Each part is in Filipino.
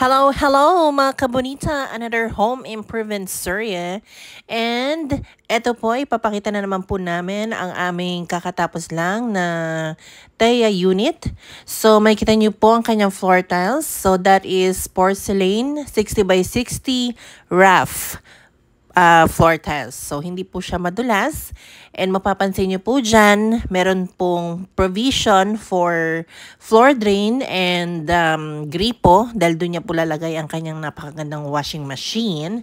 Hello, hello mga kabonita! Another home improvement surya. And eto po, ay papakita na naman po namin ang aming kakatapos lang na Teya unit. So makikita niyo po ang kanyang floor tiles. So that is porcelain 60 by 60 rough uh, floor test. So, hindi po siya madulas. And mapapansin niyo po dyan, meron pong provision for floor drain and um, gripo dahil doon niya po lalagay ang kanyang napakagandang washing machine.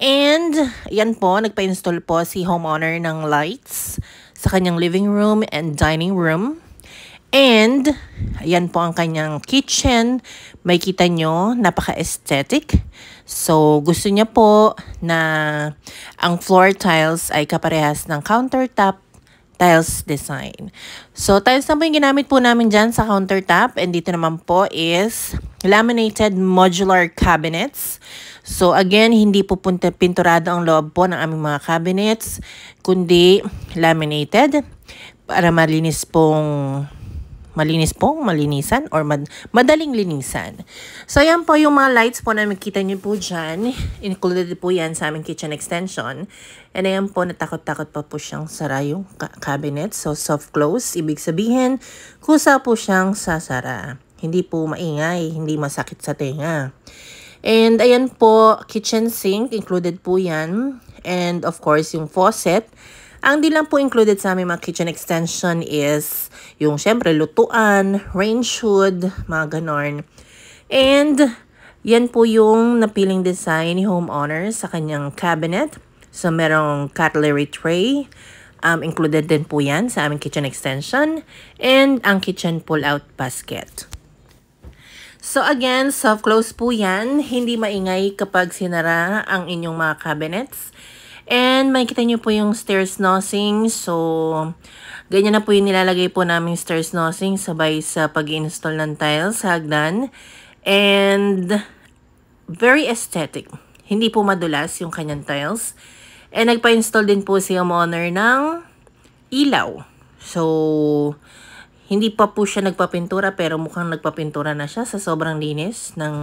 And yan po, nagpa-install po si homeowner ng lights sa kanyang living room and dining room. And, ayan po ang kanyang kitchen. May kita nyo, napaka-aesthetic. So, gusto niya po na ang floor tiles ay kaparehas ng countertop tiles design. So, tiles na po yung ginamit po namin dyan sa countertop. And dito naman po is laminated modular cabinets. So, again, hindi po punta, pinturado ang loob po ng aming mga cabinets, kundi laminated para malinis pong malinis po, malinisan or mad madaling linisan. So, yan po yung mga lights po na makita nyo po dyan. Included po yan sa aming kitchen extension. And ayan po, natakot-takot pa po siyang sara yung cabinet. So, soft close. Ibig sabihin, kusa po siyang sasara. Hindi po maingay, hindi masakit sa tenga. And ayan po, kitchen sink. Included po yan. And of course, yung faucet. Ang di lang po included sa aming mga kitchen extension is yung syempre lutuan, range hood, mga ganorn. And yan po yung napiling design ni Home Honor sa kanyang cabinet. So merong cutlery tray. Um, included din po yan sa aming kitchen extension and ang kitchen pull-out basket. So again, soft close po yan. Hindi maingay kapag sinara ang inyong mga cabinets. And makita nyo po yung stairs nosing. So, ganyan na po yung nilalagay po namin stairs nosing sabay sa pag-install ng tiles sa hagdan. And very aesthetic. Hindi po madulas yung kanyang tiles. And nagpa-install din po si owner ng ilaw. So, hindi pa po siya nagpapintura pero mukhang nagpapintura na siya sa sobrang linis ng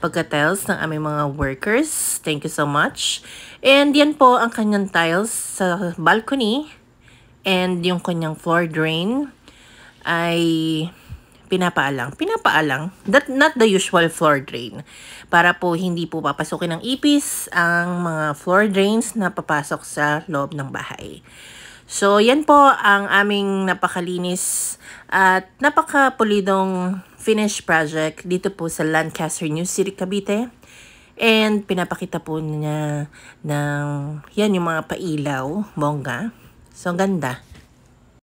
pagka-tiles ng aming mga workers. Thank you so much. And yan po ang kanyang tiles sa balcony. And yung kanyang floor drain ay pinapaalang. Pinapaalang. That, not the usual floor drain. Para po hindi po papasukin ng ipis ang mga floor drains na papasok sa loob ng bahay. So, yan po ang aming napakalinis at napakapulidong finish project dito po sa Lancaster New City, Cavite. And pinapakita po niya ng, yan yung mga pailaw, bongga. So, ganda.